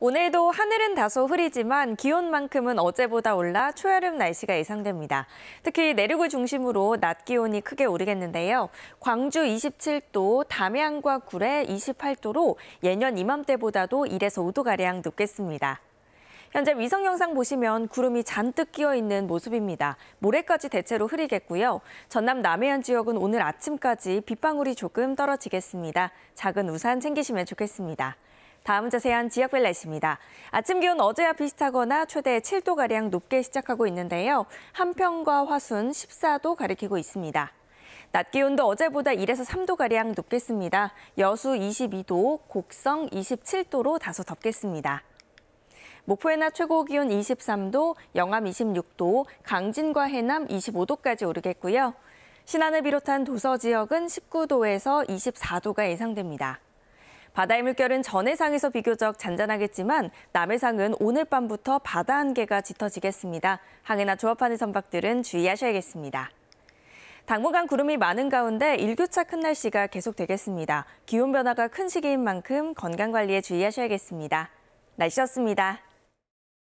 오늘도 하늘은 다소 흐리지만 기온만큼은 어제보다 올라 초여름 날씨가 예상됩니다. 특히 내륙을 중심으로 낮 기온이 크게 오르겠는데요. 광주 27도, 담양과 구례 28도로 예년 이맘때보다도 1에서 5도가량 높겠습니다. 현재 위성 영상 보시면 구름이 잔뜩 끼어 있는 모습입니다. 모레까지 대체로 흐리겠고요. 전남 남해안 지역은 오늘 아침까지 빗방울이 조금 떨어지겠습니다. 작은 우산 챙기시면 좋겠습니다. 다음 자세한 지역별 날씨입니다. 아침 기온 어제와 비슷하거나 최대 7도가량 높게 시작하고 있는데요. 함평과 화순 14도 가리키고 있습니다. 낮 기온도 어제보다 1에서 3도가량 높겠습니다. 여수 22도, 곡성 27도로 다소 덥겠습니다. 목포의 낮 최고 기온 23도, 영암 26도, 강진과 해남 25도까지 오르겠고요. 신안을 비롯한 도서 지역은 19도에서 24도가 예상됩니다. 바다의 물결은 전해상에서 비교적 잔잔하겠지만 남해상은 오늘 밤부터 바다 한계가 짙어지겠습니다. 항해나 조업하는 선박들은 주의하셔야겠습니다. 당분간 구름이 많은 가운데 일교차 큰 날씨가 계속되겠습니다. 기온 변화가 큰 시기인 만큼 건강 관리에 주의하셔야겠습니다. 날씨였습니다.